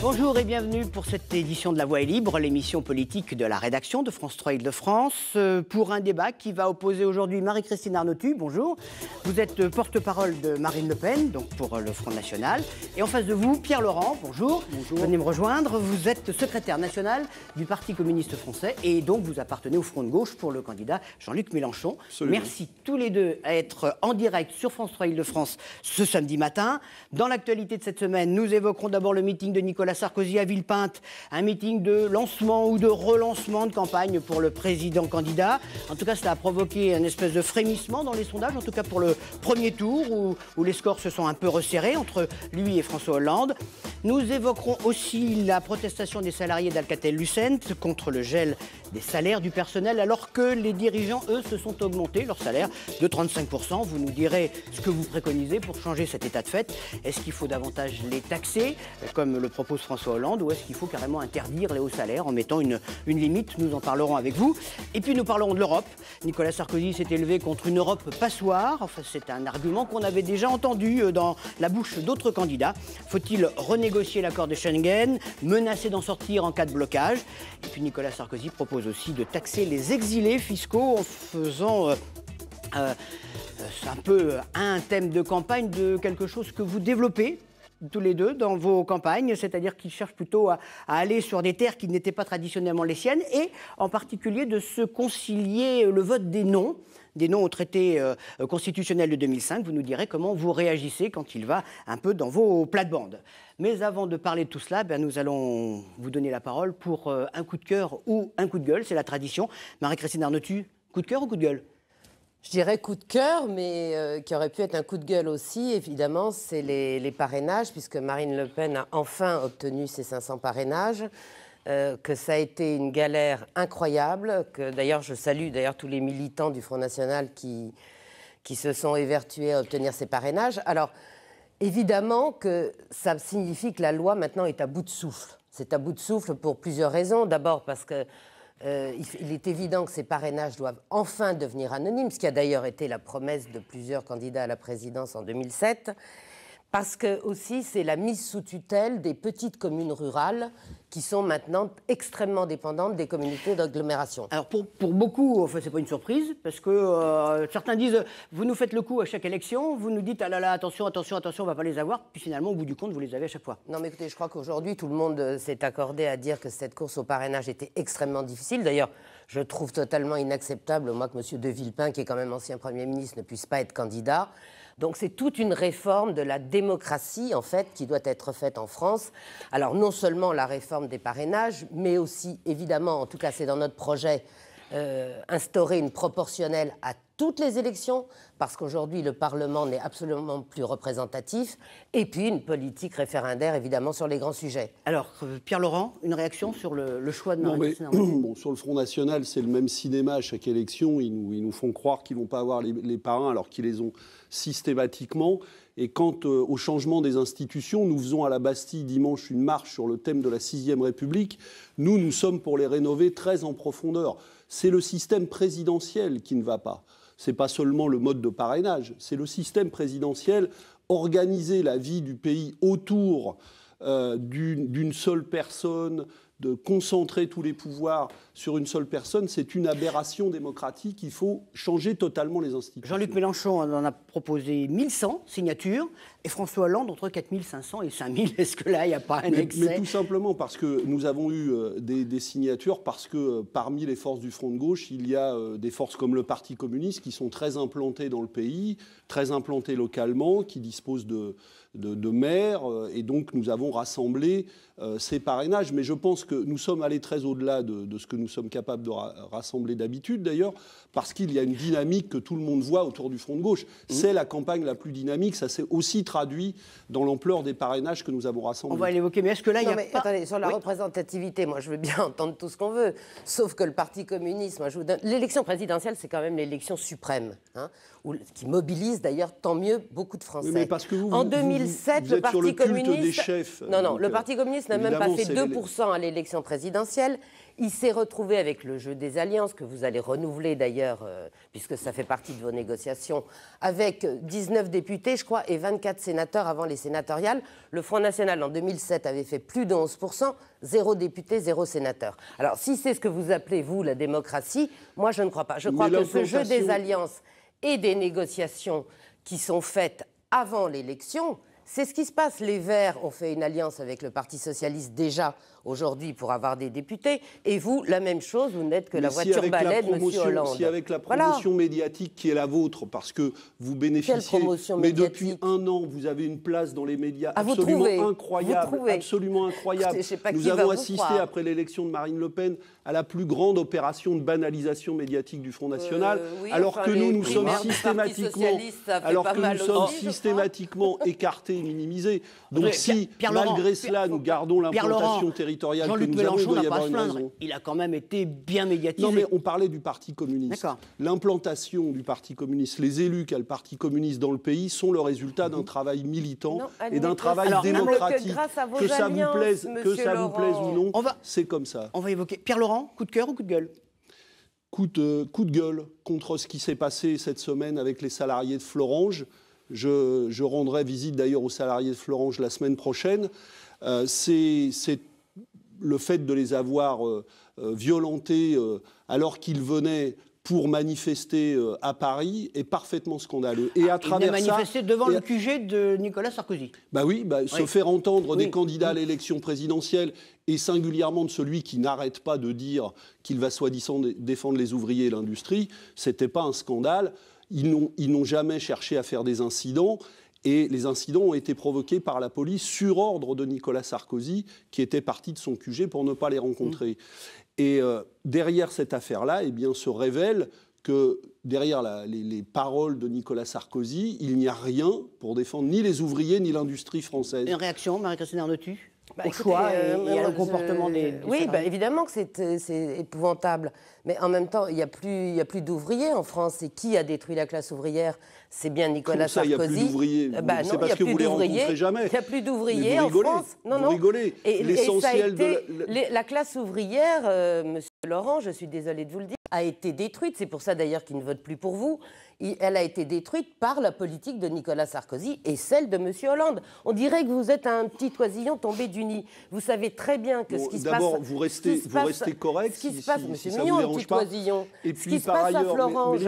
Bonjour et bienvenue pour cette édition de La Voix est libre, l'émission politique de la rédaction de France 3 Île-de-France, euh, pour un débat qui va opposer aujourd'hui Marie-Christine Arnotu. Bonjour. Vous êtes porte-parole de Marine Le Pen, donc pour euh, le Front National. Et en face de vous, Pierre Laurent. Bonjour. Bonjour. Venez me rejoindre. Vous êtes secrétaire national du Parti communiste français et donc vous appartenez au Front de gauche pour le candidat Jean-Luc Mélenchon. Merci tous les deux à être en direct sur France 3 Île-de-France ce samedi matin. Dans l'actualité de cette semaine, nous évoquerons d'abord le meeting de Nicolas la Sarkozy à Villepinte, un meeting de lancement ou de relancement de campagne pour le président candidat. En tout cas, cela a provoqué un espèce de frémissement dans les sondages, en tout cas pour le premier tour, où les scores se sont un peu resserrés entre lui et François Hollande. Nous évoquerons aussi la protestation des salariés d'Alcatel-Lucent contre le gel des salaires du personnel alors que les dirigeants, eux, se sont augmentés leur salaire de 35%. Vous nous direz ce que vous préconisez pour changer cet état de fait. Est-ce qu'il faut davantage les taxer, euh, comme le propose François Hollande, ou est-ce qu'il faut carrément interdire les hauts salaires en mettant une, limite Nous en parlerons avec vous. Et puis nous parlerons de l'Europe. Nicolas Sarkozy s'est élevé contre une Europe passoire. c'est un argument qu'on avait déjà entendu euh, dans la bouche d'autres candidats. Faut-il renégocier l'accord de Schengen, menacer d'en sortir en cas de blocage Et puis Nicolas Sarkozy propose aussi de taxer les exilés fiscaux en faisant... Euh, euh, euh, un peu un thème de campagne de quelque chose que vous développez tous les deux dans vos campagnes, c'est-à-dire qu'ils cherchent plutôt à, aller sur des terres qui n'étaient pas traditionnellement les siennes, et en particulier de se concilier le vote des noms, des noms au traité euh, constitutionnel de 2005. Vous nous direz comment vous réagissez quand il va un peu dans vos plates-bandes. Mais avant de parler de tout cela, ben, nous allons vous donner la parole pour euh, un coup de cœur ou un coup de gueule, c'est la tradition. Marie-Christine Arnotu, coup de cœur ou coup de gueule je dirais coup de cœur, mais euh, qui aurait pu être un coup de gueule aussi, évidemment, c'est les, parrainages, puisque Marine Le Pen a enfin obtenu ses 500 parrainages, euh, que ça a été une galère incroyable, que d'ailleurs je salue d'ailleurs tous les militants du Front National qui, qui se sont évertués à obtenir ces parrainages. Alors, évidemment que ça signifie que la loi maintenant est à bout de souffle. C'est à bout de souffle pour plusieurs raisons. D'abord parce que euh, il, est évident que ces parrainages doivent enfin devenir anonymes, ce qui a d'ailleurs été la promesse de plusieurs candidats à la présidence en 2007 parce que aussi c'est la mise sous tutelle des petites communes rurales qui sont maintenant extrêmement dépendantes des communautés d'agglomération. Alors pour, pour beaucoup, enfin c'est pas une surprise, parce que euh, certains disent vous nous faites le coup à chaque élection, vous nous dites ah là attention attention attention on va pas les avoir, puis finalement au bout du compte vous les avez à chaque fois. Non mais écoutez je crois qu'aujourd'hui tout le monde euh, s'est accordé à dire que cette course au parrainage était extrêmement difficile. D'ailleurs je trouve totalement inacceptable moi que M. De Villepin qui est quand même ancien Premier ministre ne puisse pas être candidat. Donc c'est toute une réforme de la démocratie, en fait, qui doit être faite en France. Alors non seulement la réforme des parrainages, mais aussi, évidemment, en tout cas c'est dans notre projet, euh, instaurer une proportionnelle à toutes les élections, parce qu'aujourd'hui le Parlement n'est absolument plus représentatif, et puis une politique référendaire évidemment sur les grands sujets. Alors, euh, Pierre Laurent, une réaction sur le, choix de non, Sur le Front National, c'est le même cinéma à chaque élection. Ils nous, font croire qu'ils ne vont pas avoir les, parrains alors qu'ils les ont systématiquement. Et quant euh, au changement des institutions, nous faisons à la Bastille dimanche une marche sur le thème de la Sixième République. Nous, nous sommes pour les rénover très en profondeur. C'est le système présidentiel qui ne va pas. Ce n'est pas seulement le mode de parrainage, c'est le système présidentiel, organiser la vie du pays autour euh, d'une seule personne, de concentrer tous les pouvoirs sur une seule personne, c'est une aberration démocratique. Il faut changer totalement les institutions. Jean-Luc Mélenchon en a proposé 1100 signatures et François Hollande entre 4500 et 5000. Est-ce que là, il n'y a pas un excès mais, tout simplement parce que nous avons eu euh, des, des, signatures, parce que euh, parmi les forces du Front de gauche, il y a euh, des forces comme le Parti communiste qui sont très implantées dans le pays, très implantées localement, qui disposent de de, maires, euh, et donc nous avons rassemblé euh, ces parrainages. Mais je pense que nous sommes allés très au-delà de, ce que nous sommes capables de rassembler d'habitude, d'ailleurs, parce qu'il y a une dynamique que tout le monde voit autour du front de gauche. Mmh. C'est la campagne la plus dynamique, ça s'est aussi traduit dans l'ampleur des parrainages que nous avons rassemblés. On va l'évoquer, mais est-ce que là, il y a Attendez, sur la représentativité, moi je veux bien entendre tout ce qu'on veut, sauf que le Parti communiste, L'élection présidentielle, c'est quand même l'élection suprême. Hein qui mobilise d'ailleurs, tant mieux, beaucoup de Français. mais parce que vous, en 2007, le Parti communiste. Des chefs, euh, non, non, le euh, Parti communiste n'a même pas fait 2% à l'élection présidentielle. Il s'est retrouvé avec le jeu des alliances, que vous allez renouveler d'ailleurs, euh, puisque ça fait partie de vos négociations, avec 19 députés, je crois, et 24 sénateurs avant les sénatoriales. Le Front National, en 2007, avait fait plus de 11%, zéro député, zéro sénateur. Alors, si c'est ce que vous appelez, vous, la démocratie, moi, je ne crois pas. Je crois que ce jeu des alliances et des négociations qui sont faites avant l'élection, c'est ce qui se passe. Les Verts ont fait une alliance avec le Parti socialiste déjà aujourd'hui pour avoir des députés. Et vous, la même chose, vous n'êtes que la voiture si de M. Hollande. Si avec la promotion médiatique qui est la vôtre, parce que vous bénéficiez... Mais depuis un an, vous avez une place dans les médias ah, absolument, incroyable, absolument incroyable. Absolument incroyable. Nous avons assisté, après l'élection de Marine Le Pen, à la plus grande opération de banalisation médiatique du Front National, euh, alors que nous, nous sommes systématiquement, alors que nous sommes systématiquement écartés et minimisés. Donc si, malgré cela, nous gardons l'implantation territoriale Jean-Luc Mélenchon n'a pas à Il a quand même été bien médiatisé. Non, mais on parlait du Parti communiste. L'implantation du Parti communiste, les élus qu'a le Parti communiste dans le pays sont le résultat d'un mhm. travail militant et d'un travail démocratique. Que, ça vous plaise, que ça vous plaise ou non, c'est comme ça. On va évoquer. Pierre Laurent, coup de cœur ou coup de gueule coup de, coup de gueule contre ce qui s'est passé cette semaine avec les salariés de Florange. Je, rendrai visite d'ailleurs aux salariés de Florange la semaine prochaine. Euh, c'est le fait de les avoir euh, euh, violentés euh, alors qu'ils venaient pour manifester à Paris est parfaitement scandaleux. Et ah, à travers de manifester devant le QG de Nicolas Sarkozy. Bah oui, bah, se faire entendre des candidats à l'élection présidentielle et singulièrement de celui qui n'arrête pas de dire qu'il va soi-disant défendre les ouvriers et l'industrie, c'était pas un scandale. Ils n'ont jamais cherché à faire des incidents. Et les incidents ont été provoqués par la police sur ordre de Nicolas Sarkozy, qui était parti de son QG pour ne pas les rencontrer. Mmh. Et euh, derrière cette affaire-là, eh bien, se révèle que derrière les, paroles de Nicolas Sarkozy, il n'y a rien pour défendre ni les ouvriers ni l'industrie française. Une réaction, Marie-Christine Arnautu bah, et, euh, comportement des, Oui, bah, évidemment que euh, c'est épouvantable. Mais en même temps, il n'y a plus, y a plus d'ouvriers en France. Et qui a détruit la classe ouvrière C'est bien Nicolas Sarkozy. Euh, bah, il n'y a plus d'ouvriers. c'est parce que vous les rencontrez jamais. Il n'y a plus d'ouvriers en France. Non, Vous rigolez. Et, la, classe ouvrière, Monsieur Laurent, je suis désolée de vous le dire, a été détruite. C'est pour ça d'ailleurs qu'il ne vote plus pour vous elle a été détruite par la politique de Nicolas Sarkozy et celle de M. Hollande. On dirait que vous êtes un petit oisillon tombé du nid. Vous savez très bien que ce qui se passe. D'abord, vous restez, correct. Ce qui se passe, petit qui à Florence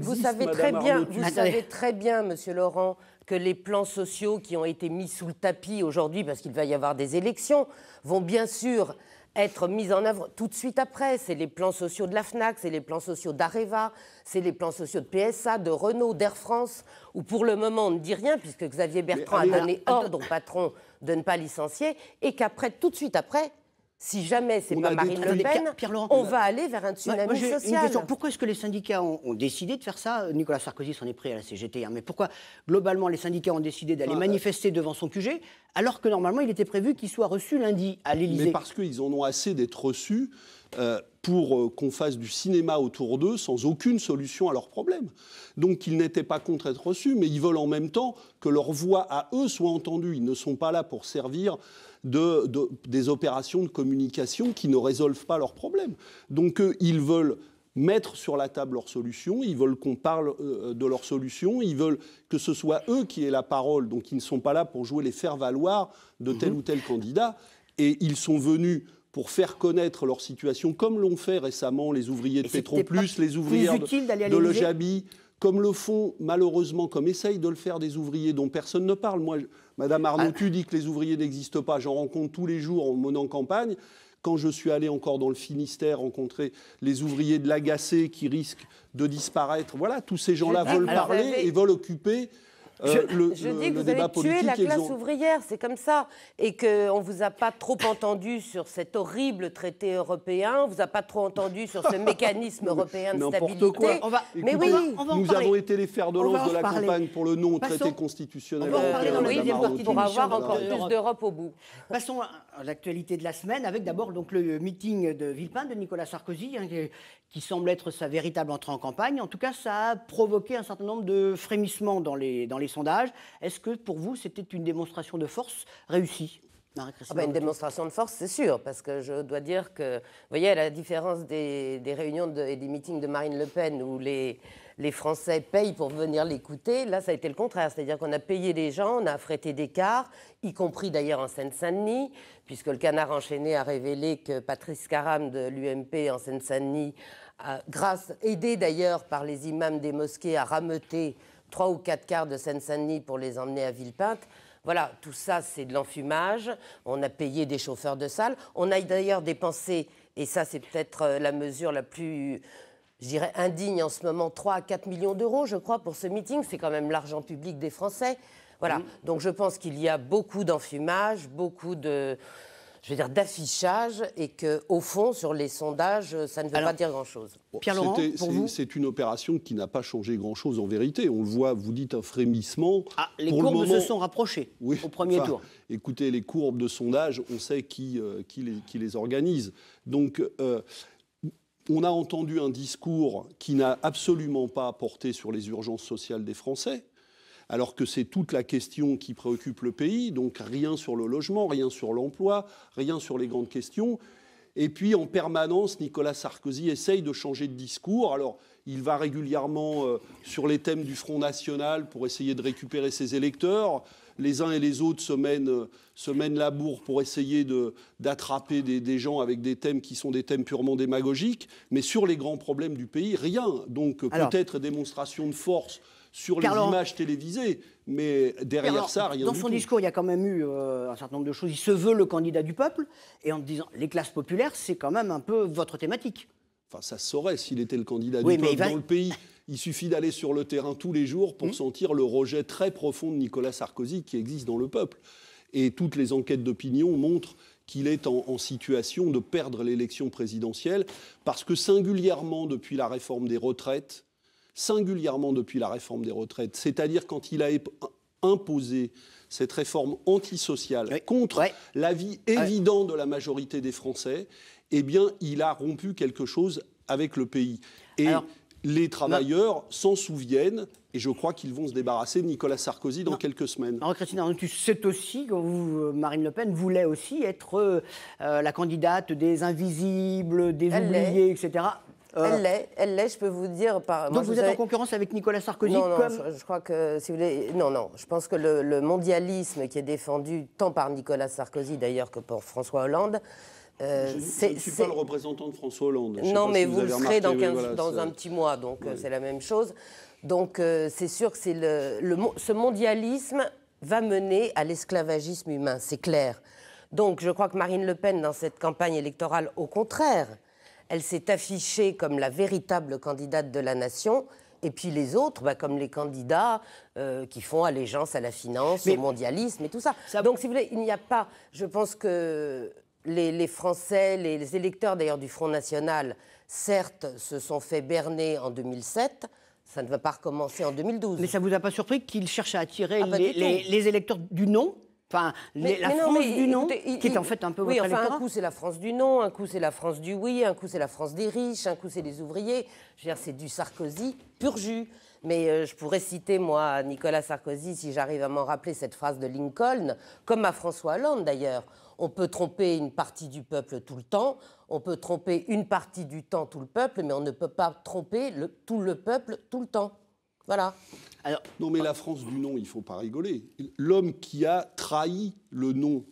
vous savez très bien, vous savez très bien, Monsieur Laurent, que les plans sociaux qui ont été mis sous le tapis aujourd'hui, parce qu'il va y avoir des élections, vont bien sûr être mise en œuvre tout de suite après. C'est les plans sociaux de la FNAC, c'est les plans sociaux d'Areva, c'est les plans sociaux de PSA, de Renault, d'Air France, où pour le moment on ne dit rien, puisque Xavier Bertrand a donné hein. ordre au patron de ne pas licencier, et qu'après, tout de suite après, si jamais c'est pas Marine Le Pen, on euh, va aller vers un tsunami social. pourquoi est-ce que les syndicats ont, décidé de faire ça euh, Nicolas Sarkozy s'en est pris à la CGT, hein, mais pourquoi globalement les syndicats ont décidé d'aller euh, manifester devant son QG alors que normalement il était prévu qu'il soit reçu lundi à l'Élysée Mais parce qu'ils en ont assez d'être reçus. pour qu'on fasse du cinéma autour d'eux sans aucune solution à leurs problèmes. Donc ils n'étaient pas contre être reçus, mais ils veulent en même temps que leur voix à eux soit entendue. Ils ne sont pas là pour servir des opérations de communication qui ne résolvent pas leurs problèmes. Donc euh, ils veulent mettre sur la table leurs solutions, ils veulent qu'on parle euh, de leurs solutions, ils veulent que ce soit eux qui aient la parole, donc ils ne sont pas là pour jouer les faire-valoir de tel mhm. ou tel candidat, et ils sont venus pour faire connaître leur situation, comme l'ont fait récemment les ouvriers de Petroplus, les ouvriers de, de Le Jabi, comme le font malheureusement, comme essayent de le faire des ouvriers dont personne ne parle. Moi, Madame ah. Arnaud, tu dis que les ouvriers n'existent pas. J'en rencontre tous les jours en menant campagne. Quand je suis allé encore dans le Finistère rencontrer les ouvriers de l'agacé qui risquent de disparaître, voilà, tous ces gens-là veulent parler et veulent occuper euh, je, dis que vous avez tué la classe ouvrière, c'est comme ça. Et qu'on ne vous a pas trop entendu sur cet horrible traité européen, on ne vous a pas trop entendu sur ce mécanisme européen de stabilité. Quoi. On va... Mais oui, on va, nous avons été les fers de lance de la campagne pour le non-traité constitutionnel. On va pour avoir encore plus d'Europe au bout. Passons à l'actualité de la semaine avec d'abord donc le meeting de Villepin de Nicolas Sarkozy, hein, qui semble être sa véritable entrée en campagne. En tout cas, ça a provoqué un certain nombre de frémissements dans les, dans les sondages. Est-ce que pour vous, c'était une démonstration de force réussie ah bah, une démonstration de force, c'est sûr, parce que je dois dire que, vous voyez, à la différence des, réunions et des meetings de Marine Le Pen où les, les Français payent pour venir l'écouter, là, ça a été le contraire. C'est-à-dire qu'on a payé les gens, on a affrété des cars, y compris d'ailleurs en Seine-Saint-Denis, puisque le canard enchaîné a révélé que Patrice Caram de l'UMP en Seine-Saint-Denis, grâce, aidé d'ailleurs par les imams des mosquées, a rameuté trois ou quatre quarts de Seine-Saint-Denis pour les emmener à Villepinte. Voilà, tout ça, c'est de l'enfumage. On a payé des chauffeurs de salle. On a d'ailleurs dépensé, et ça, c'est peut-être euh, la mesure la plus, je dirais, indigne en ce moment, 3 à 4 millions d'euros, je crois, pour ce meeting. C'est quand même l'argent public des Français. Voilà. Mmh. Donc, je pense qu'il y a beaucoup d'enfumage, beaucoup de je veux dire, d'affichage et que, au fond, sur les sondages, ça ne veut pas dire grand-chose. Pierre Laurent, c'est une opération qui n'a pas changé grand-chose en vérité. On le voit, vous dites un frémissement. Ah, les courbes se sont rapprochées au premier tour. Écoutez, les courbes de sondage, on sait qui, euh, les, organise. Donc. Euh, on a entendu un discours qui n'a absolument pas porté sur les urgences sociales des Français, alors que c'est toute la question qui préoccupe le pays, donc rien sur le logement, rien sur l'emploi, rien sur les grandes questions. Et puis en permanence, Nicolas Sarkozy essaye de changer de discours. Alors il va régulièrement euh, sur les thèmes du Front National pour essayer de récupérer ses électeurs. Les uns et les autres se mènent, euh, la bourre pour essayer d'attraper des, gens avec des thèmes qui sont des thèmes purement démagogiques. Mais sur les grands problèmes du pays, rien. Donc peut-être démonstration de force sur les télévisée images télévisées. Mais derrière ça, rien Dans son discours, il y a quand même eu euh, un certain nombre de choses. Il se veut le candidat du peuple, et en disant les classes populaires, c'est quand même un peu votre thématique. Enfin, ça se saurait s'il était le candidat du peuple dans le pays. Il suffit d'aller sur le terrain tous les jours pour mmh. sentir le rejet très profond de Nicolas Sarkozy qui existe dans le peuple. Et toutes les enquêtes d'opinion montrent qu'il est en, situation de perdre l'élection présidentielle parce que singulièrement depuis la réforme des retraites, singulièrement depuis la réforme des retraites, c'est-à-dire quand il a imposé cette réforme antisociale contre l'avis évident de la majorité des Français, eh bien, il a rompu quelque chose avec le pays. Et les travailleurs s'en souviennent et je crois qu'ils vont se débarrasser de Nicolas Sarkozy dans quelques semaines. Alors, Christine tu sais aussi que Marine Le Pen voulait aussi être euh, euh, la candidate des invisibles, des oubliés, etc. Euh, elle l'est, je peux vous dire. Par... Donc vous êtes en concurrence avec Nicolas Sarkozy Non, non, je, crois que, si vous voulez, non, non, je pense que le, mondialisme qui est défendu tant par Nicolas Sarkozy d'ailleurs que par François Hollande, euh, c'est. je ne suis pas le représentant de François Hollande. non, mais vous, le serez dans, un petit mois, donc euh, c'est la même chose. Donc c'est sûr que le, le, ce mondialisme va mener à l'esclavagisme humain, c'est clair. Donc je crois que Marine Le Pen, dans cette campagne électorale, au contraire, elle s'est affichée comme la véritable candidate de la nation. Et puis les autres, bah, comme les candidats euh, qui font allégeance à la finance, au mondialisme et tout ça. Donc, si vous voulez, il n'y a pas. Je pense que les, Français, les, électeurs d'ailleurs du Front National, certes, se sont fait berner en 2007 ça ne va pas recommencer en 2012. Mais ça ne vous a pas surpris qu'ils cherchent à attirer ah, les, électeurs du non Enfin, la France du non, qui est en fait un peu oui, enfin, un coup c'est la France du non, un coup c'est la France du oui, un coup c'est la France des riches, un coup c'est les ouvriers. Je veux dire, c'est du Sarkozy pur jus. Mais euh, je pourrais citer, moi, Nicolas Sarkozy, si j'arrive à m'en rappeler cette phrase de Lincoln, comme à François Hollande d'ailleurs. On peut tromper une partie du peuple tout le temps, on peut tromper une partie du temps tout le peuple, mais on ne peut pas tromper tout le peuple tout le temps. Voilà. non, mais la France du nom, il ne faut pas rigoler. L'homme qui a trahi le nom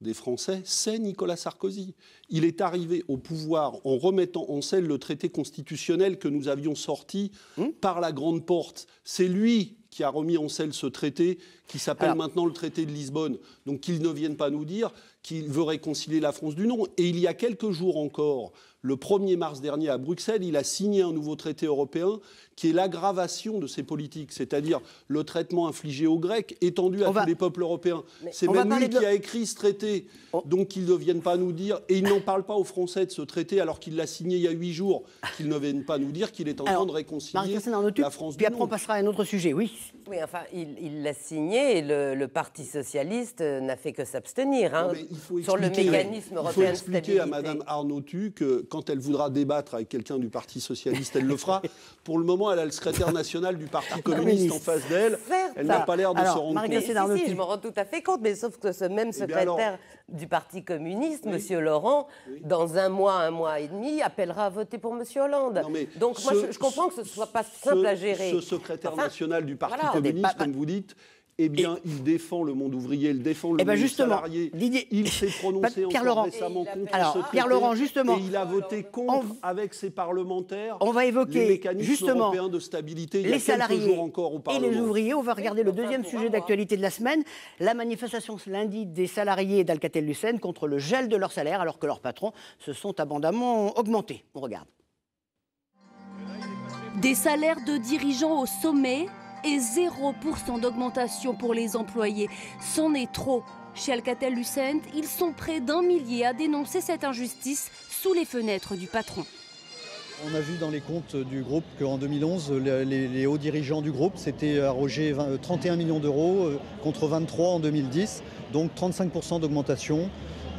des Français, c'est Nicolas Sarkozy. Il est arrivé au pouvoir en remettant en selle le traité constitutionnel que nous avions sorti hmm par la grande porte. C'est lui qui a remis en selle ce traité qui s'appelle maintenant le traité de Lisbonne. Donc qu'il ne vienne pas nous dire qu'il veut réconcilier la France du nom. Et il y a quelques jours encore, le 1er mars dernier à Bruxelles, il a signé un nouveau traité européen qui est l'aggravation de ces politiques, c'est-à-dire le traitement infligé aux Grecs, étendu à tous les peuples européens. C'est même lui qui a écrit ce traité, donc ils ne viennent pas nous dire, et il n'en parle pas aux Français de ce traité, alors qu'il l'a signé il y a huit jours, qu'ils ne viennent pas nous dire qu'il est en train de réconcilier la France Puis après, on passera à un autre sujet, oui. Oui, enfin, il l'a signé, et le, Parti socialiste euh, n'a fait que s'abstenir hein, sur le mécanisme européen. Il faut expliquer à Madame Arnautu que quand elle voudra débattre avec quelqu'un du Parti socialiste, elle le fera. Pour le moment, elle a le secrétaire national du Parti ah, communiste en face d'elle. Elle n'a pas l'air de se rendre compte. Si, je me rends tout à fait compte, mais sauf que ce même eh secrétaire du Parti communiste, Monsieur Laurent, dans un mois, un mois et demi, appellera à voter pour Monsieur Hollande. Donc moi, je, comprends que ce ne soit pas simple à gérer. Ce secrétaire national du Parti communiste, comme vous dites, eh bien, il défend le monde ouvrier, il défend le eh ben, monde salarié. Il s'est prononcé bah, Pierre récemment contre ce Pierre Laurent, justement. Et il a voté contre, avec ses parlementaires, on va évoquer les mécanismes européens de stabilité. les salariés et les ouvriers. On va regarder le deuxième sujet d'actualité de la semaine, la manifestation lundi des salariés d'Alcatel-Lucent contre le gel de leur salaire, alors que leurs patrons se sont abondamment augmentés. On regarde. Des salaires de dirigeants au sommet, et 0% d'augmentation pour les employés. C'en est trop. Chez Alcatel-Lucent, ils sont près d'un millier à dénoncer cette injustice sous les fenêtres du patron. On a vu dans les comptes du groupe qu'en 2011, les, hauts dirigeants du groupe s'étaient arrogés 31 euh, millions d'euros euh, contre 23 en 2010, donc 35% d'augmentation.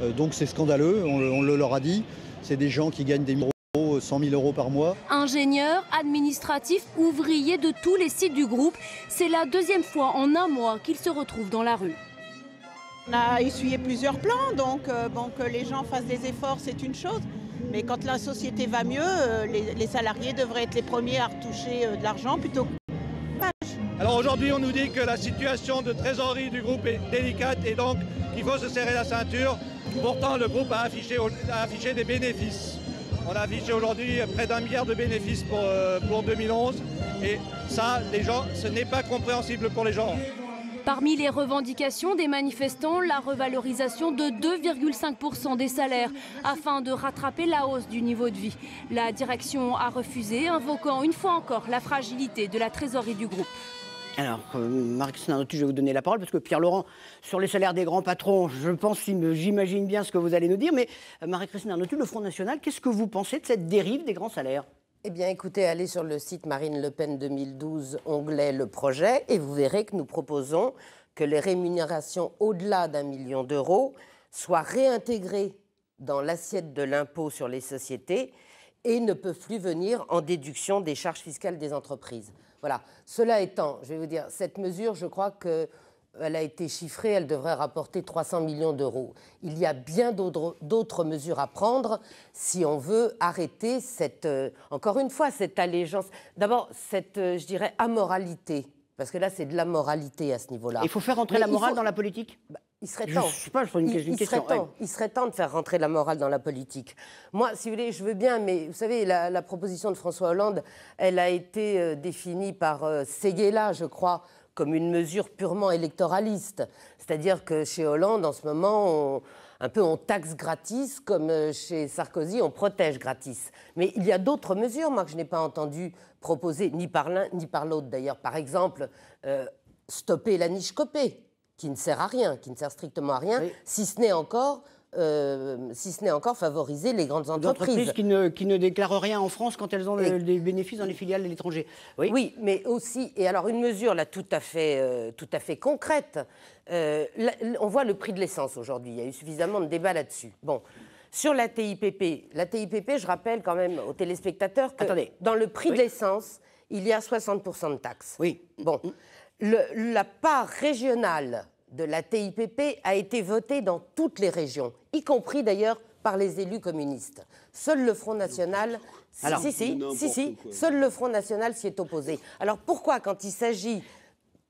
Euh, donc c'est scandaleux, on, le leur a dit. C'est des gens qui gagnent des millions. 100 000 euros par mois. Ingénieur, administratif, ouvrier de tous les sites du groupe, c'est la deuxième fois en un mois qu'il se retrouve dans la rue. On a essuyé plusieurs plans, donc euh, que les gens fassent des efforts, c'est une chose. Mais quand la société va mieux, euh, les, salariés devraient être les premiers à retoucher euh, de l'argent plutôt que... Alors aujourd'hui, on nous dit que la situation de trésorerie du groupe est délicate et donc qu'il faut se serrer la ceinture. Pourtant, le groupe a affiché des bénéfices. On a affiché aujourd'hui près d'un milliard de bénéfices pour, 2011. Euh, Et ça, ce n'est pas compréhensible pour les gens. Parmi les revendications des manifestants, la revalorisation de 2,5% des salaires afin de rattraper la hausse du niveau de vie. La direction a refusé, invoquant une fois encore la fragilité de la trésorerie du groupe. Alors, marie euh, Marc Arnotu, je vais vous donner la parole parce que Pierre Laurent, sur les salaires des grands patrons, je pense, j'imagine bien ce que vous allez nous dire. Mais euh, Marie-Christine Arnotu, le Front National, qu'est-ce que vous pensez de cette dérive des grands salaires eh bien, écoutez, allez sur le site Marine Le Pen 2012, onglet Le projet, et vous verrez que nous proposons que les rémunérations au-delà d'un million d'euros soient réintégrées dans l'assiette de l'impôt sur les sociétés et ne peuvent plus venir en déduction des charges fiscales des entreprises. Voilà. Cela étant, je vais vous dire, cette mesure, je crois que elle a été chiffrée, elle devrait rapporter 300 millions d'euros. Il y a bien d'autres mesures à prendre si on veut arrêter cette, euh, encore une fois, cette allégeance. D'abord, cette, euh, je dirais, amoralité. Parce que là, c'est de la moralité à ce niveau-là. Il faut faire entrer la morale dans la politique bah, il serait temps. sais pas, je une, question. Il serait, temps, de faire rentrer la morale dans la politique. Moi, si vous voulez, je veux bien, mais vous savez, la, proposition de François Hollande, elle a été euh, définie par euh, Seguela, je crois, comme une mesure purement électoraliste. C'est-à-dire que chez Hollande, en ce moment, un peu on taxe gratis, comme euh, chez Sarkozy, on protège gratis. Mais il y a d'autres mesures, moi, que je n'ai pas entendu proposer, ni par l'un ni par l'autre d'ailleurs. Par exemple, stopper la niche copée qui ne sert à rien, qui ne sert strictement à rien, si ce n'est encore euh, si ce n'est encore favoriser les grandes entreprises. entreprises qui ne, qui ne déclarent rien en France quand elles ont des bénéfices dans les filiales à l'étranger. Oui. mais aussi, et alors une mesure là tout à fait, euh, tout à fait concrète, euh, on voit le prix de l'essence aujourd'hui, il y a eu suffisamment de débats là-dessus. Bon. Sur la TIPP, la TIPP, je rappelle quand même aux téléspectateurs que dans le prix de l'essence, il y a 60% de taxes. Oui. Bon. Mm la part régionale de la TIPP a été votée dans toutes les régions, y compris d'ailleurs par les élus communistes. Seul le Front National, si, seul le Front National s'y est opposé. Alors pourquoi, quand il s'agit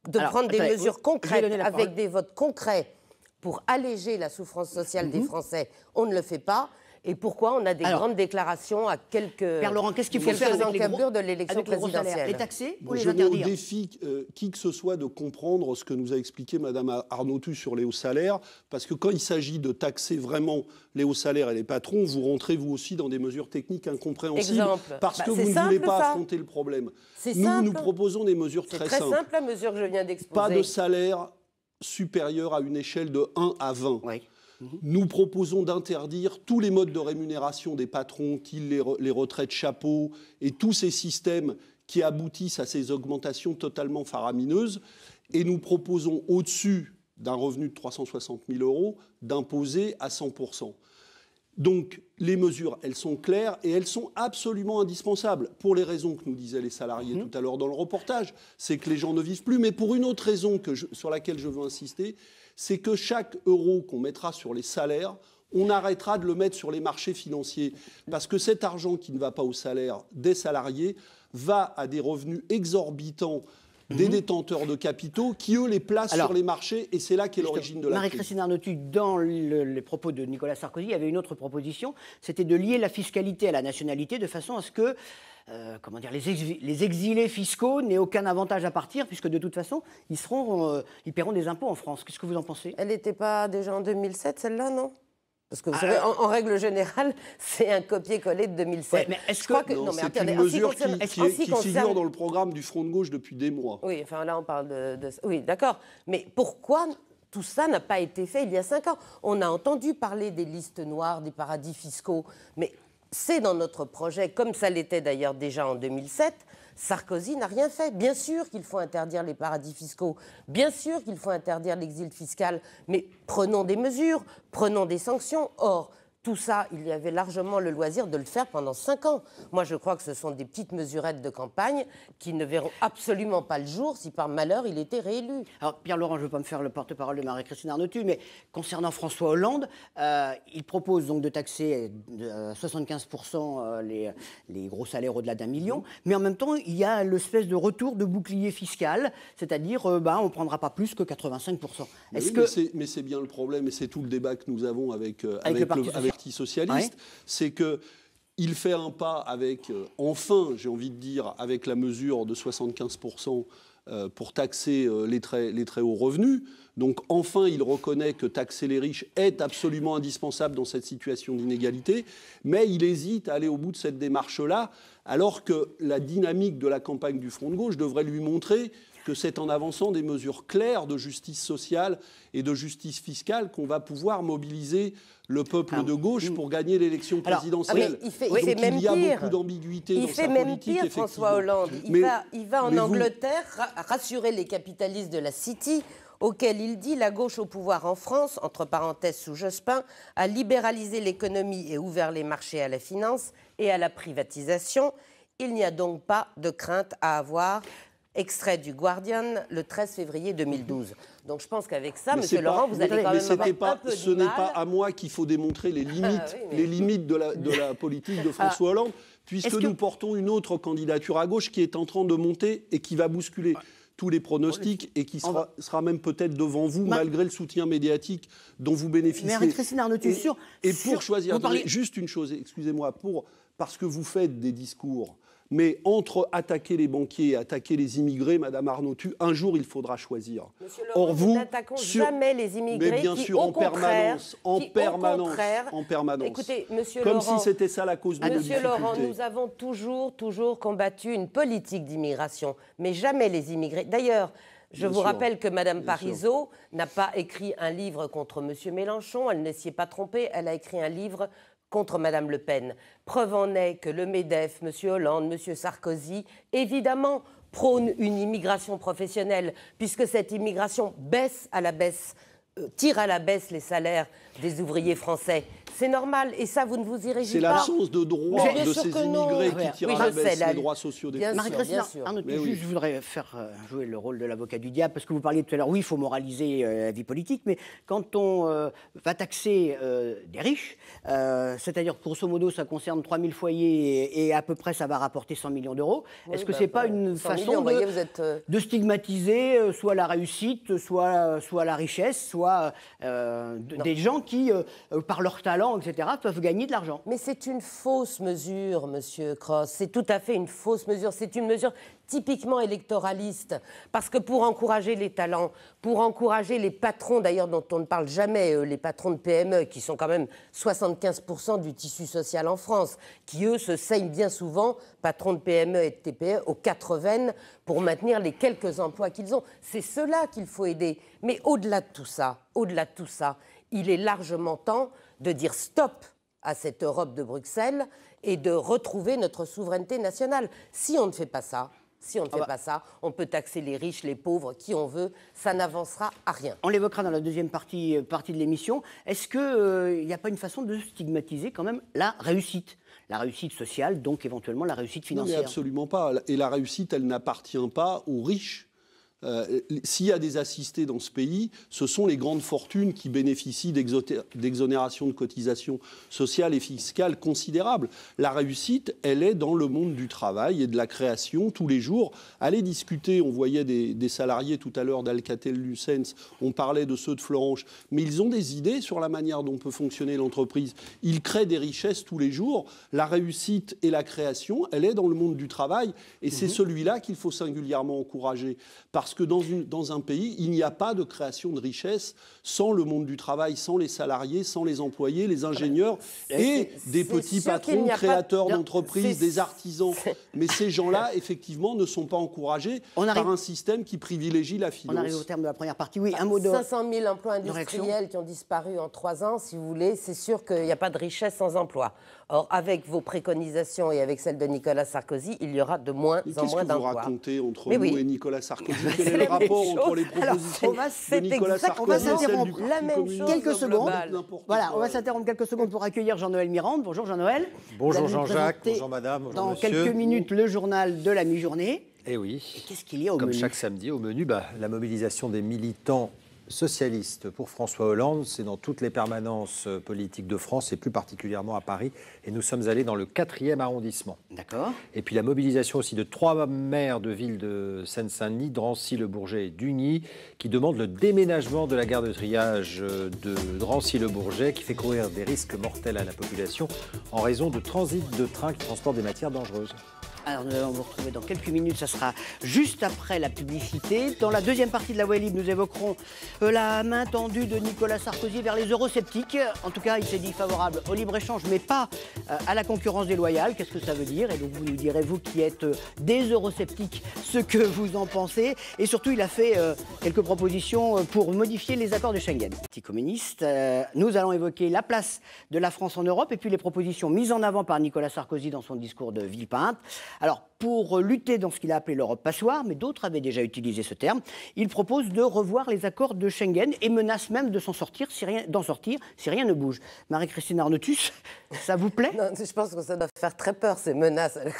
de prendre des mesures concrètes avec des votes concrets pour alléger la souffrance sociale des mhm. Français, on ne le fait pas et pourquoi on a des grandes déclarations à quelques. Père Laurent, qu'est-ce qu'il faut faire avec les de l'élection présidentielle Les taxer ou les interdire Je défi euh, qui que ce soit de comprendre ce que nous a expliqué Madame Arnautu sur les hauts salaires, parce que quand il s'agit de taxer vraiment les hauts salaires et les patrons, vous rentrez vous aussi dans des mesures techniques incompréhensibles parce que bah, vous ne voulez pas affronter le problème. Nous, nous proposons des mesures très, simples. très simple la mesure que je viens d'exposer. Pas de salaire supérieur à une échelle de 1 à 20. Mhm. Nous proposons d'interdire tous les modes de rémunération des patrons, qu'ils les, retraites chapeaux et tous ces systèmes qui aboutissent à ces augmentations totalement faramineuses. Et nous proposons au-dessus d'un revenu de 360 000 euros d'imposer à 100 donc les mesures, elles sont claires et elles sont absolument indispensables pour les raisons que nous disaient les salariés mhm. tout à l'heure dans le reportage, c'est que les gens ne vivent plus, mais pour une autre raison sur laquelle je veux insister, c'est que chaque euro qu'on mettra sur les salaires, on arrêtera de le mettre sur les marchés financiers. Parce que cet argent qui ne va pas au salaire des salariés va à des revenus exorbitants Mhm. des détenteurs de capitaux qui, eux, les placent sur les marchés et c'est là qu'est l'origine de la Marie-Christine Arnotu, dans les propos de Nicolas Sarkozy, il y avait une autre proposition, c'était de lier la fiscalité à la nationalité de façon à ce que euh, comment dire, les, exilés fiscaux n'aient aucun avantage à partir, puisque de toute façon, ils, euh, ils paieront des impôts en France. Qu'est-ce que vous en pensez Elle n'était pas déjà en 2007, celle-là, non parce que vous ah, savez, euh, en, règle générale, c'est un copier-coller de 2007. mais est-ce que, c'est une mesure qui, figure dans le programme du Front de gauche depuis des mois Oui, enfin là, on parle de, oui, d'accord. Mais pourquoi tout ça n'a pas été fait il y a cinq ans. On a entendu parler des listes noires, des paradis fiscaux, mais c'est dans notre projet, comme ça l'était d'ailleurs déjà en 2007, Sarkozy n'a rien fait. Bien sûr qu'il faut interdire les paradis fiscaux, bien sûr qu'il faut interdire l'exil fiscal, mais prenons des mesures, prenons des sanctions. Or, tout ça, il y avait largement le loisir de le faire pendant cinq ans. Moi, je crois que ce sont des petites mesurettes de campagne qui ne verront absolument pas le jour si par malheur il était réélu. Alors, Pierre Laurent, je ne veux pas me faire le porte-parole de Marie-Christine Arnautu, mais concernant François Hollande, euh, il propose donc de taxer euh, de 75% euh, les, gros salaires au-delà d'un million, mais en même temps, il y a l'espèce de retour de bouclier fiscal, c'est-à-dire, bah, on ne prendra pas plus que 85%. Est-ce que... Mais c'est bien le problème et c'est tout le débat que nous avons avec, avec, le Parti socialiste, c'est que il fait un pas avec, euh, enfin, j'ai envie de dire, avec la mesure de 75% euh, pour taxer euh, les, les très hauts revenus. Donc enfin, il reconnaît que taxer les riches est absolument indispensable dans cette situation d'inégalité, mais il hésite à aller au bout de cette démarche-là, alors que la dynamique de la campagne du Front de gauche devrait lui montrer que c'est en avançant des mesures claires de justice sociale et de justice fiscale qu'on va pouvoir mobiliser le peuple de gauche hmm. pour gagner l'élection présidentielle. il fait, il même y pire. politique, François Hollande. Il, va, en Angleterre rassurer les capitalistes de la City auquel il dit la gauche au pouvoir en France, entre parenthèses sous Jospin, a libéralisé l'économie et ouvert les marchés à la finance et à la privatisation. Il n'y a donc pas de crainte à avoir Extrait du Guardian le 13 février 2012. Donc je pense qu'avec ça, M. Monsieur Laurent, vous allez quand même avoir pas, un peu Ce n'est pas à moi qu'il faut démontrer les ah limites, les limites de la, de la politique de ah. François Hollande, puisque nous portons une autre candidature à gauche qui est en train de monter et qui va bousculer. tous les pronostics et qui sera, sera même peut-être devant vous malgré le soutien médiatique dont vous bénéficiez. Mais Christine es et, sur, et pour choisir, juste une chose, excusez-moi, pour parce que vous faites des discours mais entre attaquer les banquiers et attaquer les immigrés, Madame tu un jour il faudra choisir. Monsieur Laurent, Or vous, n'attaquons jamais les immigrés. Mais bien sûr, en permanence, en permanence, en permanence. Écoutez, Monsieur comme si c'était ça la cause de Monsieur Laurent, nous avons toujours, toujours combattu une politique d'immigration, mais jamais les immigrés. D'ailleurs. Je vous rappelle que Mme Parizeau n'a pas écrit un livre contre M. Mélenchon, elle ne s'y est pas trompée, elle a écrit un livre contre Mme Le Pen. Preuve en est que le MEDEF, M. Hollande, M. Sarkozy, évidemment, prônent une immigration professionnelle, puisque cette immigration baisse à la baisse, euh, tire à la baisse les salaires des ouvriers français. C'est normal, et ça, vous ne vous irrégissez pas. C'est l'absence de droits de ces immigrés qui tirent la baisse les droits sociaux des bien je voudrais faire euh, jouer le rôle de l'avocat du diable, parce que vous parliez tout à l'heure, oui, il faut moraliser euh, la vie politique, mais quand on euh, va taxer des riches, c'est-à-dire, grosso modo, ça concerne 3000 foyers et, à peu près, ça va rapporter 100 millions d'euros, est-ce que bah, ce n'est pas une façon de, stigmatiser soit la réussite, soit, soit la richesse, soit des gens qui, par leur talent, etc., peuvent gagner de l'argent. Mais c'est une fausse mesure, Monsieur Cross. C'est tout à fait une fausse mesure. C'est une mesure typiquement électoraliste. Parce que pour encourager les talents, pour encourager les patrons, d'ailleurs dont on ne parle jamais, euh, les patrons de PME, qui sont quand même 75% du tissu social en France, qui eux se saignent bien souvent, patrons de PME et de TPE, aux quatre veines, pour maintenir les quelques emplois qu'ils ont. C'est cela qu'il faut aider. Mais au-delà de tout ça, au-delà de tout ça, il est largement temps de dire stop à cette Europe de Bruxelles et de retrouver notre souveraineté nationale. Si on ne fait pas ça, si on ne ah fait bah. pas ça, on peut taxer les riches, les pauvres, qui on veut, ça n'avancera à rien. On l'évoquera dans la deuxième partie, euh, partie de l'émission. Est-ce qu'il euh, n'y a pas une façon de stigmatiser quand même la réussite la réussite sociale, donc éventuellement la réussite financière. absolument pas. Et la réussite, elle n'appartient pas aux riches euh, s'il y a des assistés dans ce pays, ce sont les grandes fortunes qui bénéficient d'exonérations de cotisations sociales et fiscales considérables. La réussite, elle est dans le monde du travail et de la création tous les jours. Allez discuter, on voyait des, salariés tout à l'heure d'Alcatel-Lucens, on parlait de ceux de Florence, mais ils ont des idées sur la manière dont peut fonctionner l'entreprise. Ils créent des richesses tous les jours. La réussite et la création, elle est dans le monde du travail et c'est mhm. celui-là qu'il faut singulièrement encourager. Parce parce que dans, un pays, il n'y a pas de création de richesse sans le monde du travail, sans les salariés, sans les employés, les ingénieurs ah ben, et des petits patrons, créateurs d'entreprises, des artisans. Mais ces gens-là, effectivement, ne sont pas encouragés par un système qui privilégie la finance. On arrive au terme de la première partie. Oui, un mot de... 500 000 emplois industriels qui ont disparu en trois ans, si vous voulez, c'est sûr qu'il n'y a pas de richesse sans emploi. Or, avec vos préconisations et avec celles de Nicolas Sarkozy, il y aura de moins en moins d'emplois. Qu'est-ce que vous racontez entre vous nous et Nicolas Sarkozy Quel est le rapport chose. entre les propositions Alors, de Nicolas Sarkozy va s'interrompre la même chose quelques secondes. Voilà, on va s'interrompre quelques secondes pour accueillir Jean-Noël Mirande. Bonjour Jean-Noël. Bonjour Jean-Jacques, bonjour madame, bonjour Dans quelques minutes, le journal de la mi-journée. Eh oui. Et Qu'est-ce qu'il y a au menu Comme chaque samedi, au menu, bah, la mobilisation des militants socialiste pour François Hollande. C'est dans toutes les permanences politiques de France et plus particulièrement à Paris. Et nous sommes allés dans le 4e arrondissement. D'accord. Et puis la mobilisation aussi de trois maires de villes de Seine-Saint-Denis, Drancy, Le Bourget et Dugny, qui demandent le déménagement de la gare de triage de Drancy-Le Bourget, qui fait courir des risques mortels à la population en raison de transit de trains qui transportent des matières dangereuses. Alors nous allons vous retrouver dans quelques minutes, ça sera juste après la publicité. Dans la deuxième partie de la Voix Libre, nous évoquerons euh, la main tendue de Nicolas Sarkozy vers les eurosceptiques. En tout cas, il s'est dit favorable au libre-échange, mais pas euh, à la concurrence déloyale. Qu'est-ce que ça veut dire Et donc vous nous direz, vous qui êtes euh, des eurosceptiques, ce que vous en pensez. Et surtout, il a fait quelques propositions pour modifier les accords de Schengen. Petit communiste, nous allons évoquer la place de la France en Europe et puis les propositions mises en avant par Nicolas Sarkozy dans son discours de Villepinte. Alors, pour lutter dans ce qu'il a appelé l'Europe passoire, mais d'autres avaient déjà utilisé ce terme, il propose de revoir les accords de Schengen et menace même de s'en sortir si d'en sortir si rien ne bouge. Marie-Christine Arnotus, ça vous plaît non, Je pense que ça doit faire très peur, ces menaces à la Commission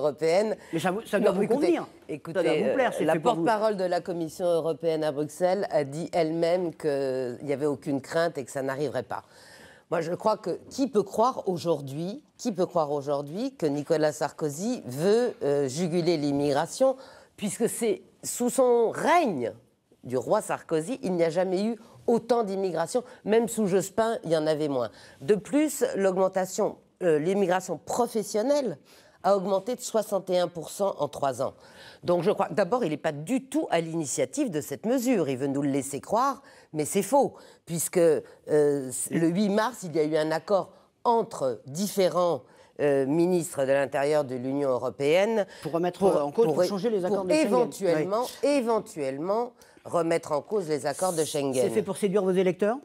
européenne. Mais ça, doit vous Écoutez, euh, la porte-parole de la Commission européenne à Bruxelles a dit elle-même qu'il n'y avait aucune crainte et que ça n'arriverait pas. Moi, je crois que qui peut croire aujourd'hui qui peut croire aujourd'hui que Nicolas Sarkozy veut euh, juguler l'immigration, puisque c'est sous son règne du roi Sarkozy, il n'y a jamais eu autant d'immigration, même sous Jospin, il y en avait moins. De plus, l'augmentation, euh, l'immigration professionnelle a augmenté de 61% en trois ans. Donc je crois, d'abord, il n'est pas du tout à l'initiative de cette mesure. Il veut nous le laisser croire, mais c'est faux, puisque euh, le 8 mars, il y a eu un accord entre différents euh, ministres de l'Intérieur de l'Union européenne. Pour remettre euh, en cause, pour, changer les accords de Schengen. Éventuellement, éventuellement remettre en cause les accords de Schengen. C'est fait pour séduire vos électeurs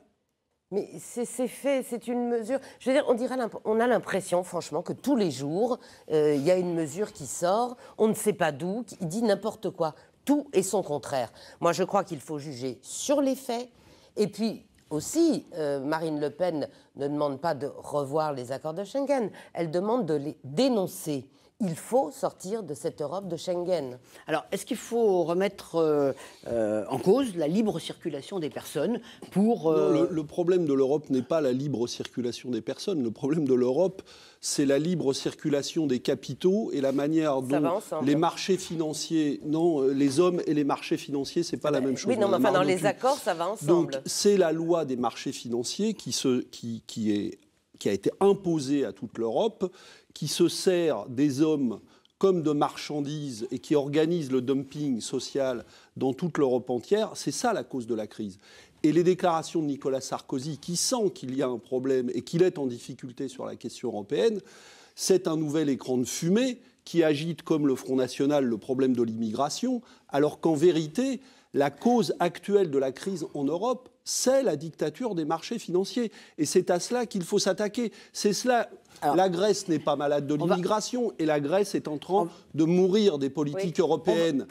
mais c'est fait, c'est une mesure. Je veux dire, on, dirait, on a l'impression, franchement, que tous les jours, euh, il y a une mesure qui sort, on ne sait pas d'où, qui dit n'importe quoi. Tout est son contraire. Moi, je crois qu'il faut juger sur les faits, et puis aussi, euh, Marine Le Pen ne demande pas de revoir les accords de Schengen, elle demande de les dénoncer il faut sortir de cette Europe de Schengen. Alors, est-ce qu'il faut remettre euh, euh, en cause la libre circulation des personnes pour... Euh, le, problème de l'Europe n'est pas la libre circulation des personnes. Le problème de l'Europe, c'est la libre circulation des capitaux et la manière dont les marchés financiers... Non, les hommes et les marchés financiers, c'est pas la même chose. Oui, non, mais dans les accords, ça va ensemble. Donc, c'est la loi des marchés financiers qui, se, qui, qui est qui a été imposée à toute l'Europe, qui se sert des hommes comme de marchandises et qui organise le dumping social dans toute l'Europe entière, c'est ça la cause de la crise. Et les déclarations de Nicolas Sarkozy, qui sent qu'il y a un problème et qu'il est en difficulté sur la question européenne, c'est un nouvel écran de fumée qui agite comme le Front National le problème de l'immigration, alors qu'en vérité, la cause actuelle de la crise en Europe, c'est la dictature des marchés financiers. Et c'est à cela qu'il faut s'attaquer. C'est cela. la Grèce n'est pas malade de l'immigration et la Grèce est en train de mourir des politiques européennes.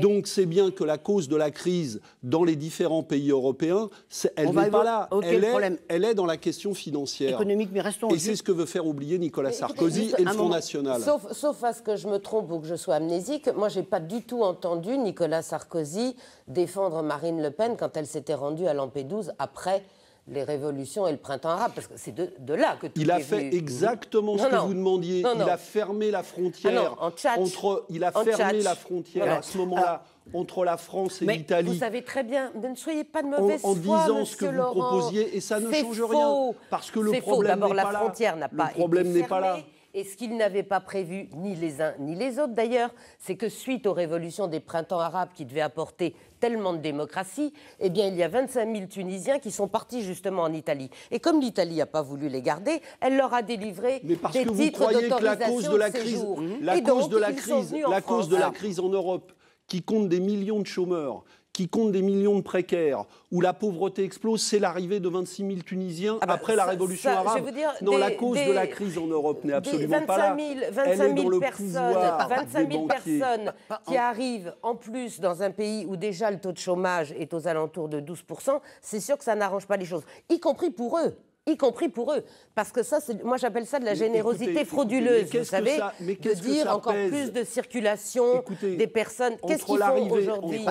Donc c'est bien que la cause de la crise dans les différents pays européens, elle n'est pas là. elle, est, elle, est, dans la question financière. Économique, mais restons Et c'est ce que veut faire oublier Nicolas Sarkozy et le Front National. Sauf, sauf, à ce que je me trompe ou que je sois amnésique, moi j'ai pas du tout entendu Nicolas Sarkozy défendre Marine Le Pen quand elle s'était rendue à l'Empire après les révolutions et le printemps arabe, parce que c'est de, là que tout Il a fait exactement ce que vous demandiez. il a fermé la frontière ah entre. Il a fermé la frontière à ce moment-là. Ah. Entre la France et l'Italie. Vous savez très bien, ne soyez pas de mauvaise en, en foi. En disant ce que vous proposiez, et ça ne change rien. Parce que le problème n'est la frontière n'a pas Le problème n'est pas là. Et ce qu'ils n'avaient pas prévu, ni les uns ni les autres d'ailleurs, c'est que suite aux révolutions des printemps arabes qui devaient apporter tellement de démocratie, eh bien, il y a 25 000 Tunisiens qui sont partis justement en Italie. Et comme l'Italie n'a pas voulu les garder, elle leur a délivré Mais des titres vous croyez la cause de la crise, la cause de la crise en Europe, qui compte des millions de chômeurs, qui compte des millions de précaires, où la pauvreté explose, c'est l'arrivée de 26 000 Tunisiens ah bah, après la Révolution arabe. non, la cause de la crise en Europe n'est absolument pas là. 25 000 personnes qui hein. arrivent en plus dans un pays où déjà le taux de chômage est aux alentours de 12 c'est sûr que ça n'arrange pas les choses, y compris pour eux y compris pour eux. Parce que ça, moi j'appelle ça de la générosité frauduleuse, vous savez, de dire encore plus de circulation des personnes. Qu'est-ce qu'ils font aujourd'hui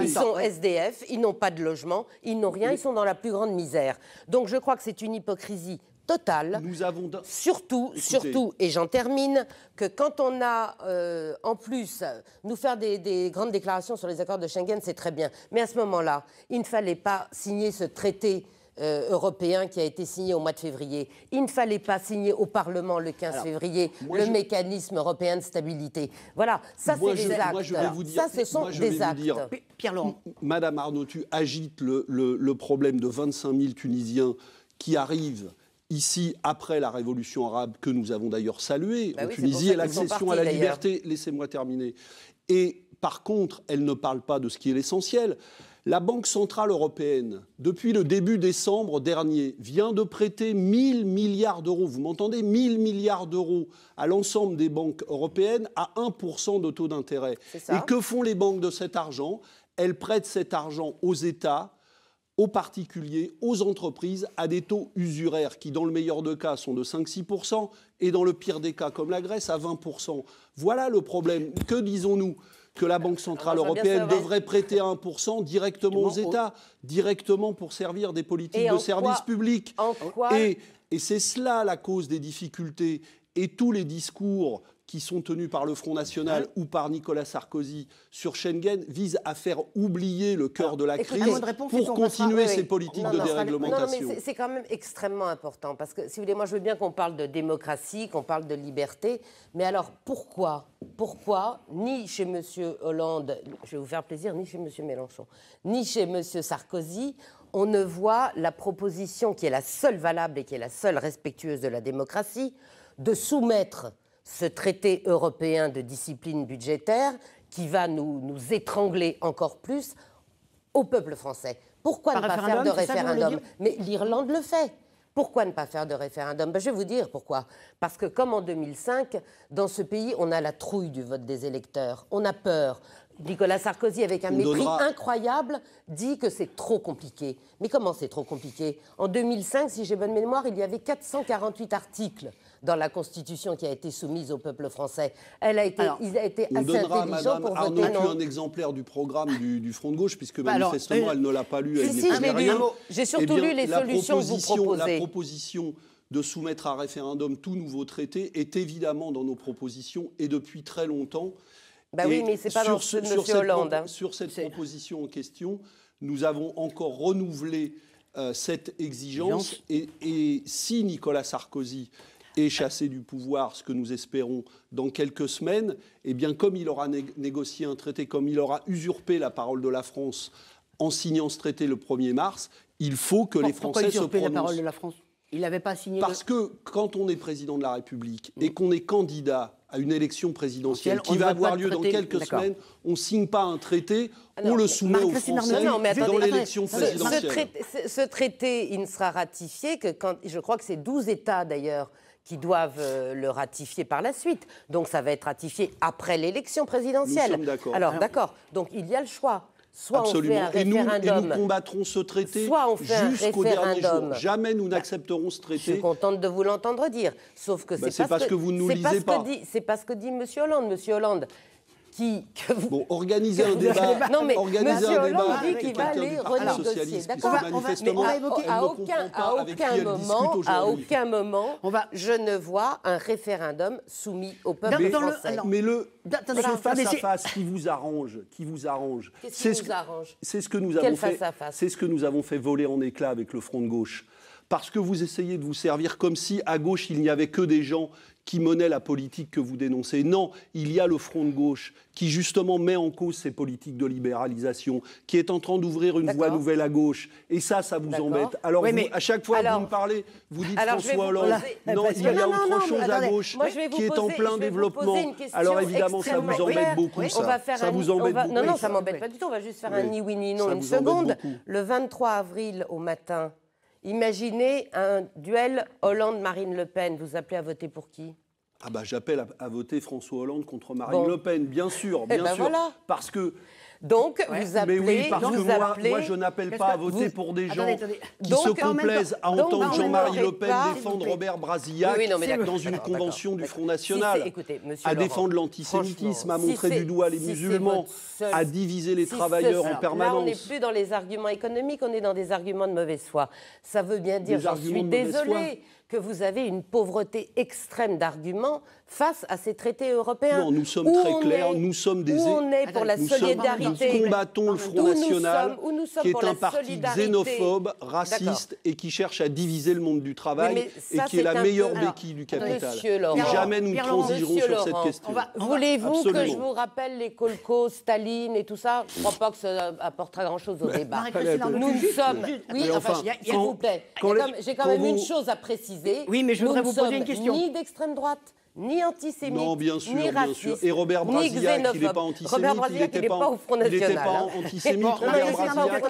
Ils sont SDF, ils n'ont pas de logement, ils n'ont rien, ils sont dans la plus grande misère. Donc je crois que c'est une hypocrisie totale. Nous avons surtout, surtout, et j'en termine, que quand on a euh, en plus nous faire des, des, grandes déclarations sur les accords de Schengen, c'est très bien. Mais à ce moment-là, il ne fallait pas signer ce traité euh, européen qui a été signé au mois de février. Il ne fallait pas signer au Parlement le 15 février le mécanisme européen de stabilité. Voilà, ça c'est des actes. ça ce sont des actes. Pierre Laurent. Madame Arnaud, tu agites le, problème de 25 000 Tunisiens qui arrivent ici après la révolution arabe que nous avons d'ailleurs saluée bah en Tunisie et l'accession à la liberté. Laissez-moi terminer. Et par contre, elle ne parle pas de ce qui est l'essentiel. La Banque centrale européenne, depuis le début décembre dernier, vient de prêter 1000 milliards d'euros, vous m'entendez, 1000 milliards d'euros à l'ensemble des banques européennes à 1% de taux d'intérêt. Et que font les banques de cet argent Elles prêtent cet argent aux États aux particuliers, aux entreprises, à des taux usuraires qui, dans le meilleur des cas, sont de 5-6% et dans le pire des cas, comme la Grèce, à 20%. Voilà le problème. Que disons-nous que la Banque Centrale ah, Européenne devrait prêter 1% directement aux États, directement pour servir des politiques de service public. et c'est cela la cause des difficultés. Et tous les discours qui sont tenus par le Front National ou par Nicolas Sarkozy sur Schengen visent à faire oublier le cœur de la crise pour continuer ces politiques de déréglementation. Non, mais c'est quand même extrêmement important parce que, si vous voulez, moi je veux bien qu'on parle de démocratie, qu'on parle de liberté, mais alors pourquoi Pourquoi ni chez M. Hollande, je vais vous faire plaisir, ni chez M. Mélenchon, ni chez M. Sarkozy, on ne voit la proposition qui est la seule valable et qui est la seule respectueuse de la démocratie de soumettre ce traité européen de discipline budgétaire qui va nous, nous étrangler encore plus au peuple français. Pourquoi ne pas faire de référendum Mais l'Irlande le fait. Pourquoi ne pas faire de référendum ben, Je vais vous dire pourquoi. Parce que comme en 2005, dans ce pays, on a la trouille du vote des électeurs. On a peur. Nicolas Sarkozy, avec un mépris incroyable, dit que c'est trop compliqué. Mais comment c'est trop compliqué En 2005, si j'ai bonne mémoire, il y avait 448 articles dans la Constitution qui a été soumise au peuple français. Elle a été, il a été Madame Arnaud un exemplaire du programme du, Front de Gauche, puisque bah manifestement, euh, elle ne l'a pas lu. Si, j'ai surtout lu les solutions que vous proposez. La proposition de soumettre à référendum tout nouveau traité est évidemment dans nos propositions et depuis très longtemps. Bah oui, mais c'est pas sur, hein. sur cette, Hollande. Sur cette proposition en question, nous avons encore renouvelé euh, cette exigence. Et, si Nicolas Sarkozy est chassé du pouvoir, ce que nous espérons dans quelques semaines, eh bien, comme il aura négocié un traité, comme il aura usurpé la parole de la France en signant ce traité le 1er mars, il faut que les Français se prononcent. la parole de la France il n'avait pas signé. Parce que quand on est président de la République et mm. qu'on est candidat à une élection présidentielle qui va avoir lieu dans quelques semaines. On ne signe pas un traité, on le soumet aux l'élection présidentielle. Ce traité, il ne sera ratifié que quand, je crois que c'est 12 États d'ailleurs qui doivent euh, le ratifier par la suite. Donc ça va être ratifié après l'élection présidentielle. Alors d'accord, donc il y a le choix soit Absolument. on fait un Et nous, nous combattrons ce traité jusqu'au dernier jour. Jamais nous bah, n'accepterons ce traité. Je suis contente de vous l'entendre dire. Sauf que bah, c'est parce, parce, que, vous ne nous lisez pas. C'est pas que dit M. Hollande. M. Hollande qui. Que vous... Bon, organiser un débat. Non, mais Monsieur un débat dit va aller renégocier. D'accord, on va, mais on va évoquer. À, aucun, à aucun moment, à aucun moment, je ne vois un référendum soumis au peuple mais, français. mais le ce face à face qui vous arrange, qui vous arrange. ce qui vous arrange C'est ce que nous avons fait. C'est ce que nous avons fait voler en éclats avec le front de gauche parce que vous essayez de vous servir comme si à gauche il n'y avait que des gens qui menait la politique que vous dénoncez. Non, il y a le front de gauche qui justement met en cause ces politiques de libéralisation, qui est en train d'ouvrir une voie nouvelle à gauche. Et ça, ça vous embête. Alors, à chaque fois que vous me parlez, vous dites François Hollande. Non, il y a autre chose à gauche qui est en plein développement. Alors évidemment, ça vous embête beaucoup. ça ça vous embête beaucoup. Non, non, ça m'embête pas du tout. On va juste faire un ni oui ni non une seconde. Le 23 avril au matin, Imaginez un duel Hollande-Marine Le Pen. Vous appelez à voter pour qui ah bah j'appelle à, voter François Hollande contre Marine Le Pen, bien sûr, eh bien ben sûr, parce que donc, vous appelez. Mais oui, parce que moi, je n'appelle pas à voter pour des gens qui se complaisent à entendre Jean-Marie Le Pen défendre Robert Brasillac dans une convention du Front National, à défendre l'antisémitisme, à montrer du doigt les musulmans, à diviser les travailleurs en permanence. Là, on n'est plus dans les arguments économiques, on est dans des arguments de mauvaise foi. Ça veut bien dire, je suis désolée que vous avez une pauvreté extrême d'arguments face à ces traités européens. nous sommes très clairs, nous sommes des... on est pour la nous solidarité. combattons le Front National, qui est un parti xénophobe, raciste et qui cherche à diviser le monde du travail et qui est, la meilleure béquille du capital. Jamais nous transigerons sur cette question. Voulez-vous que je vous rappelle les Colcos, Staline et tout ça Je ne crois pas que ça apportera grand-chose au débat. Nous sommes... Oui, enfin, s'il vous plaît. J'ai quand même une chose à préciser. Oui, mais je voudrais vous poser une question. ni d'extrême droite, ni antisémite, non, bien sûr, ni raciste, Et Robert Brasillac, il n'est pas antisémite. il n'est pas, au Front National. Il n'était pas antisémite. non, Robert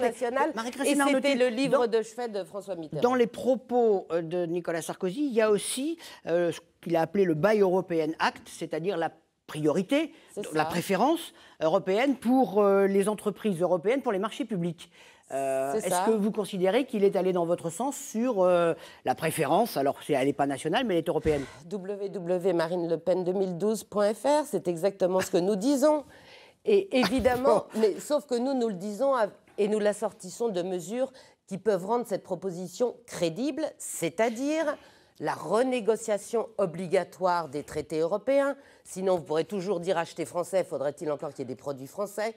bah, Et c'était le livre de chevet de François Mitterrand. Dans les propos euh, de Nicolas Sarkozy, il y a aussi euh, ce qu'il a appelé le Buy European Act, c'est-à-dire la priorité, la préférence européenne pour euh, les entreprises européennes, pour les marchés publics. Euh, est-ce que vous considérez qu'il est allé dans votre sens sur euh, la préférence Alors, elle n'est pas nationale, mais elle est européenne. www.marinelepen2012.fr, c'est exactement ce que nous disons. Et évidemment, mais sauf que nous, nous le disons et nous l'assortissons de mesures qui peuvent rendre cette proposition crédible, c'est-à-dire la renégociation obligatoire des traités européens, sinon vous pourrez toujours dire acheter français, faudrait-il encore qu'il y ait des produits français,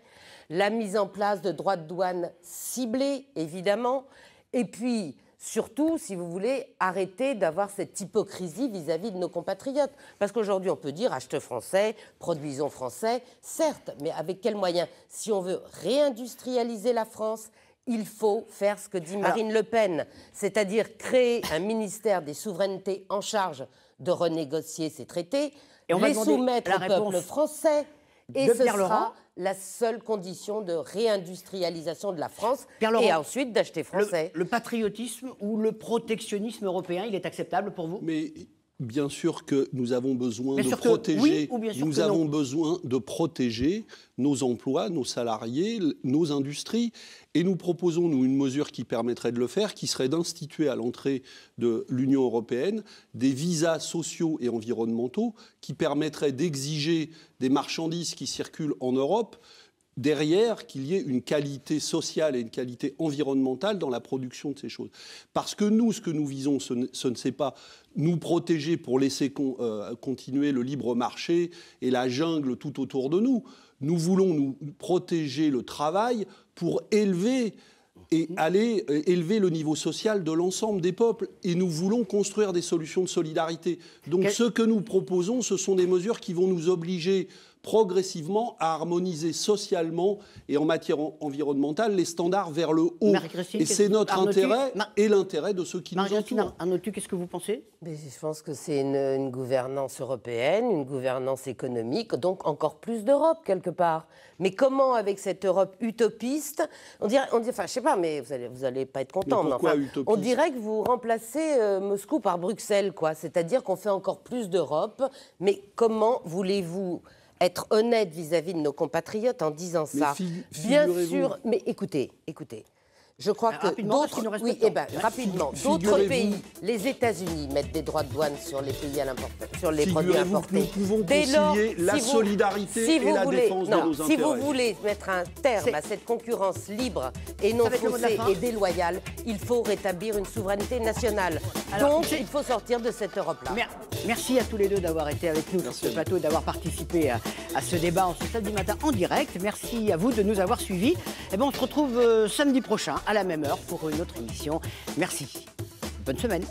la mise en place de droits de douane ciblés, évidemment, et puis surtout, si vous voulez, arrêter d'avoir cette hypocrisie vis-à-vis de nos compatriotes. Parce qu'aujourd'hui, on peut dire achetez français, produisons français, certes, mais avec quels moyens Si on veut réindustrialiser la France, il faut faire ce que dit ah. Marine Le Pen, c'est-à-dire créer un ministère des souverainetés en charge de renégocier ces traités, et les soumettre au peuple français, et ce sera la seule condition de réindustrialisation de la France, et ensuite d'acheter français. Le, patriotisme ou le protectionnisme européen, il est acceptable pour vous Bien sûr que nous avons besoin de protéger. nous besoin de protéger nos emplois, nos salariés, nos industries. Et nous proposons, nous, une mesure qui permettrait de le faire, qui serait d'instituer à l'entrée de l'Union européenne des visas sociaux et environnementaux qui permettraient d'exiger des marchandises qui circulent en Europe derrière qu'il y ait une qualité sociale et une qualité environnementale dans la production de ces choses. Parce que nous, ce que nous visons, ce ne, pas nous protéger pour laisser euh, continuer le libre marché et la jungle tout autour de nous. Nous voulons nous protéger le travail pour élever et mhm. aller euh, élever le niveau social de l'ensemble des peuples. Et nous voulons construire des solutions de solidarité. Donc ce que nous proposons, ce sont des mesures qui vont nous obliger progressivement à harmoniser socialement et en matière environnementale les standards vers le haut. et c'est notre intérêt et l'intérêt de ceux qui nous entourent. Arnautu, qu'est-ce que vous pensez Je pense que c'est une, gouvernance européenne, une gouvernance économique, donc encore plus d'Europe quelque part. Mais comment, avec cette Europe utopiste, on dirait, on enfin, je sais pas, mais vous allez, vous allez pas être content. pourquoi on dirait que vous remplacez euh, Moscou par Bruxelles, quoi. C'est-à-dire qu'on fait encore plus d'Europe. Mais comment voulez-vous être honnête vis-à-vis de nos compatriotes en disant ça. Bien sûr, mais écoutez, écoutez. Je crois que d'autres, oui, et eh ben, rapidement, d'autres pays, les États-Unis mettent des droits de douane sur les pays à sur les produits importés. nous pouvons Dès la solidarité si et la défense de nos Si vous voulez mettre un terme à cette concurrence libre et non faussée et déloyale, il faut rétablir une souveraineté nationale. Donc, il faut sortir de cette Europe-là. merci à tous les deux d'avoir été avec nous dans sur ce plateau et d'avoir participé à, ce débat en ce samedi matin en direct. Merci à vous de nous avoir suivis. Et eh ben, on se retrouve euh, samedi prochain à la même heure pour une autre émission. Merci. Bonne semaine.